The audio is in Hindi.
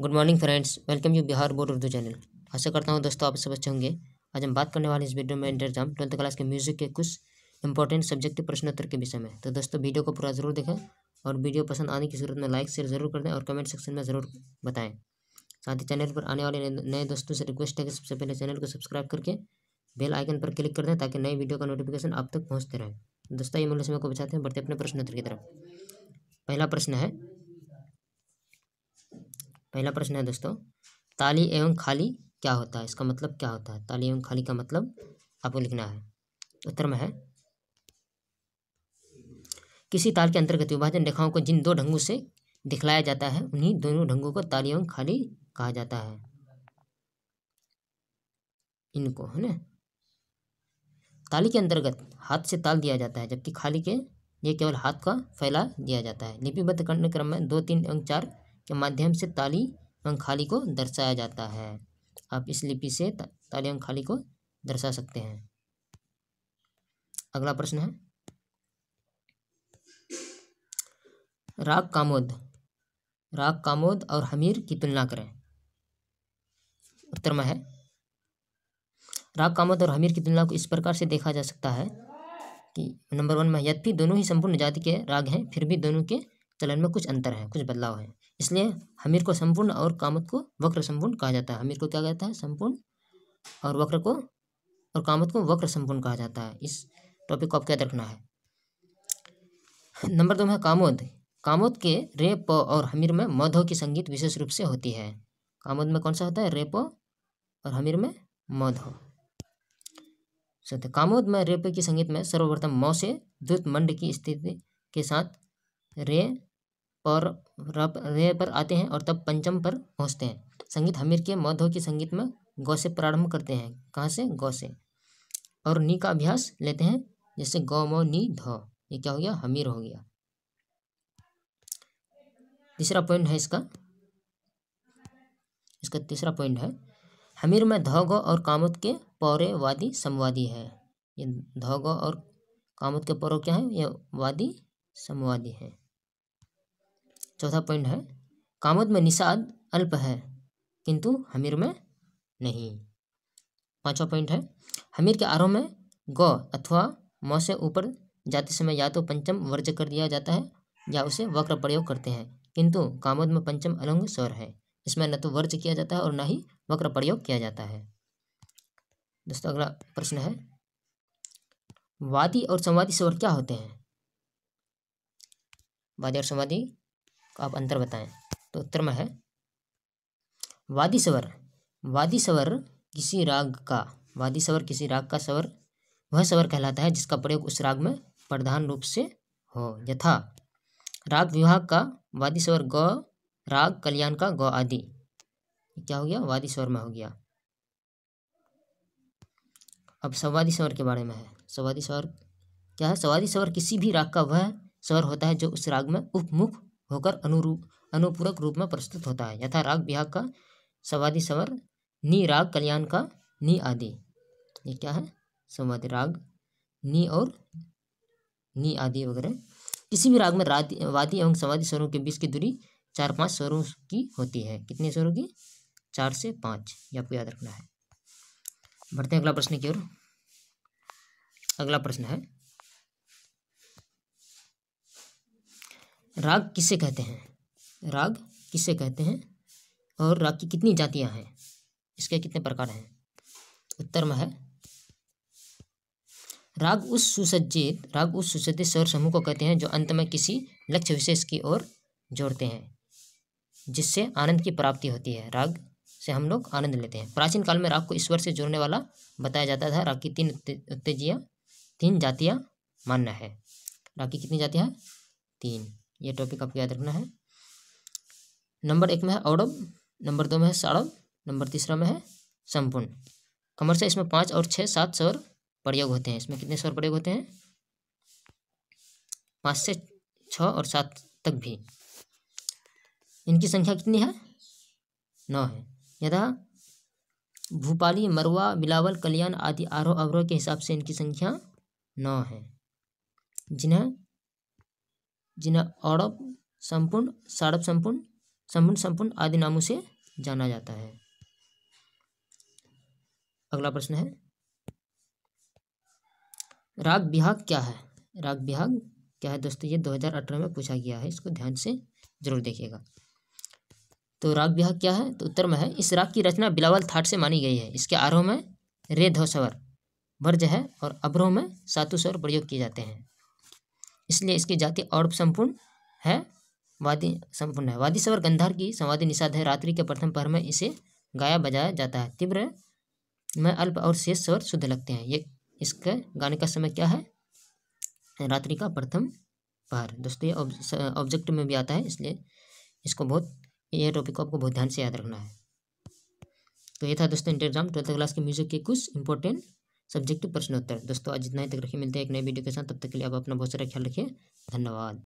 good morning friends welcome you Bihar board Urdu channel आशा करता हूँ दोस्तों आप सब अच्छे होंगे आज हम बात करने वाले इस वीडियो में इंटर एग्जाम ट्वेल्थ क्लास के म्यूजिक के कुछ इंपॉर्टेंट सब्जेक्ट प्रश्नोत्तर के विषय में तो दोस्तों वीडियो को पूरा जरूर देखें और वीडियो पसंद आने की सूरत में लाइक शेयर जरूर कर दें और कमेंट सेक्शन में ज़रूर बताएं साथ ही चैनल पर आने वाले नए दोस्तों से रिक्वेस्ट है कि सबसे पहले चैनल को सब्सक्राइब करके बेल आइकन पर क्लिक कर दें ताकि नए वीडियो का नोटिफिकेशन आप तक पहुँचते रहें दोस्तों ये मूल्य समय को बचाते हैं बढ़ते अपने प्रश्नोत्तर की तरफ पहला प्रश्न है पहला प्रश्न है दोस्तों ताली एवं खाली क्या होता है इसका मतलब क्या होता है ताली एवं खाली का मतलब आपको लिखना है उत्तर में है किसी ताल के अंतर्गत विभाजन रेखाओं को जिन दो ढंगों से दिखलाया जाता है उन्हीं दोनों ढंगों को ताली एवं खाली कहा जाता है इनको है ना ताली के अंतर्गत हाथ से ताल दिया जाता है जबकि खाली के ये केवल हाथ का फैला दिया जाता है लिपिबद्ध करने क्रम में दो तीन एवं चार के माध्यम से ताली एवं खाली को दर्शाया जाता है आप इस लिपि से ताली एवं खाली को दर्शा सकते हैं अगला प्रश्न है राग कामोद राग कामोद और हमीर की तुलना करें उत्तर में है राग कामोद और हमीर की तुलना को इस प्रकार से देखा जा सकता है कि नंबर वन में यद्यपि दोनों ही संपूर्ण जाति के राग हैं फिर भी दोनों के चलन में कुछ अंतर है कुछ बदलाव है इसलिए हमीर को संपूर्ण और कामत को वक्र संपूर्ण कहा जाता है हमीर को क्या कहता है संपूर्ण और वक्र को और कामत को वक्र संपूर्ण कहा जाता है इस टॉपिक को आप याद रखना है नंबर दो है कामोद कामोद के रेप और हमीर में मधो की संगीत विशेष रूप से होती है कामोद में कौन सा होता है रेप और हमीर में मधो सत्य कामोद में रेप की संगीत में सर्वप्रथम मौ से द्रुत मंड की स्थिति के साथ रे पर रब रे पर आते हैं और तब पंचम पर पहुँचते हैं संगीत हमीर के मधो के संगीत में गौ से प्रारंभ करते हैं कहाँ से गौ से और नी का अभ्यास लेते हैं जैसे गौ मो नी ध ये क्या हो गया हमीर हो गया तीसरा पॉइंट है इसका इसका तीसरा पॉइंट है हमीर में गौ और कामत के पौरे वादी समवादी है ये गौ और कामत के पौरों क्या है ये वादी समवादी है चौथा पॉइंट है कामत में निषाद अल्प है किंतु हमीर में नहीं पांचवा पॉइंट है हमीर के आरोह में ग अथवा म से ऊपर जाते समय या तो पंचम वर्ज कर दिया जाता है या उसे वक्र प्रयोग करते हैं किंतु कामोद में पंचम अलंग स्वर है इसमें न तो वर्ज किया जाता है और न ही वक्र प्रयोग किया जाता है दोस्तों अगला प्रश्न है वादी और संवादी स्वर क्या होते हैं वादी और संवादी का आप अंतर बताएं तो उत्तर में है वादी सवर वादी सवर किसी राग का वादी सवर किसी राग का सवर वह सवर कहलाता है जिसका प्रयोग उस राग में प्रधान रूप से हो यथा राग विभाग का वादी स्वर ग राग कल्याण का ग आदि क्या हो गया वादी स्वर में हो गया अब संवादी स्वर के बारे में है संवादी स्वर क्या है संवादी स्वर किसी भी राग का वह स्वर होता है जो उस राग में उपमुख होकर अनुरूप अनुपूरक रूप में प्रस्तुत होता है यथा राग विहाग का संवादी स्वर नी राग कल्याण का नी आदि ये क्या है संवादी राग नी और नी आदि वगैरह किसी भी राग में वादी एवं संवादी स्वरों के बीच की दूरी चार पाँच स्वरों की होती है कितने स्वरों की चार से पाँच ये आपको याद रखना है बढ़ते हैं अगला प्रश्न की ओर अगला प्रश्न है राग किसे कहते हैं राग किसे कहते हैं और राग की कितनी जातियां हैं इसके कितने प्रकार हैं उत्तर में है राग उस सुसज्जित राग उस सुसज्जित स्वर समूह को कहते हैं जो अंत में किसी लक्ष्य विशेष की ओर जोड़ते हैं जिससे आनंद की प्राप्ति होती है राग से हम लोग आनंद लेते हैं प्राचीन काल में राग को ईश्वर से जोड़ने वाला बताया जाता था राग की तीन उत्तेजिया तीन जातियाँ मानना है राग की कितनी जातियाँ तीन ये टॉपिक आपको याद रखना है नंबर एक में है औरब नंबर दो में है साड़ब नंबर तीसरा में है संपूर्ण कमर से इसमें पाँच और छः सात स्वर प्रयोग होते हैं इसमें कितने स्वर प्रयोग होते हैं पाँच से छः और सात तक भी इनकी संख्या कितनी है नौ है यथा भूपाली मरुआ बिलावल कल्याण आदि आरोह अवरोह के हिसाब से इनकी संख्या नौ है जिन्हें जिन्हें अड़ब संपूर्ण साड़प संपूर्ण संपूर्ण संपूर्ण आदि नामों से जाना जाता है अगला प्रश्न है राग विहाग क्या है राग विहाग क्या है दोस्तों ये 2018 में पूछा गया है इसको ध्यान से जरूर देखिएगा तो राग विहाग क्या है तो उत्तर में है इस राग की रचना बिलावल थाट से मानी गई है इसके आरोह में रे धोसवर वर्ज है और अभरोह में सातु स्वर प्रयोग किए जाते हैं इसलिए इसकी जाति और संपूर्ण है वादी संपूर्ण है वादी सवर गंधार की संवादी निषाद है रात्रि के प्रथम पर में इसे गाया बजाया जाता है तीव्र में अल्प और शेष स्वर शुद्ध लगते हैं ये इसके गाने का समय क्या है रात्रि का प्रथम पहर दोस्तों ये ऑब्जेक्ट में भी आता है इसलिए इसको बहुत ये टॉपिक को आपको बहुत ध्यान से याद रखना है तो ये था दोस्तों इंटर एग्जाम ट्वेल्थ क्लास के म्यूजिक के कुछ इंपॉर्टेंट सब्जेक्टिव प्रश्नोत्तर दोस्तों आज इतना ही तक रखिए मिलते हैं एक नई वीडियो के साथ तब तक के लिए आप अपना बहुत सारा ख्याल रखिए धन्यवाद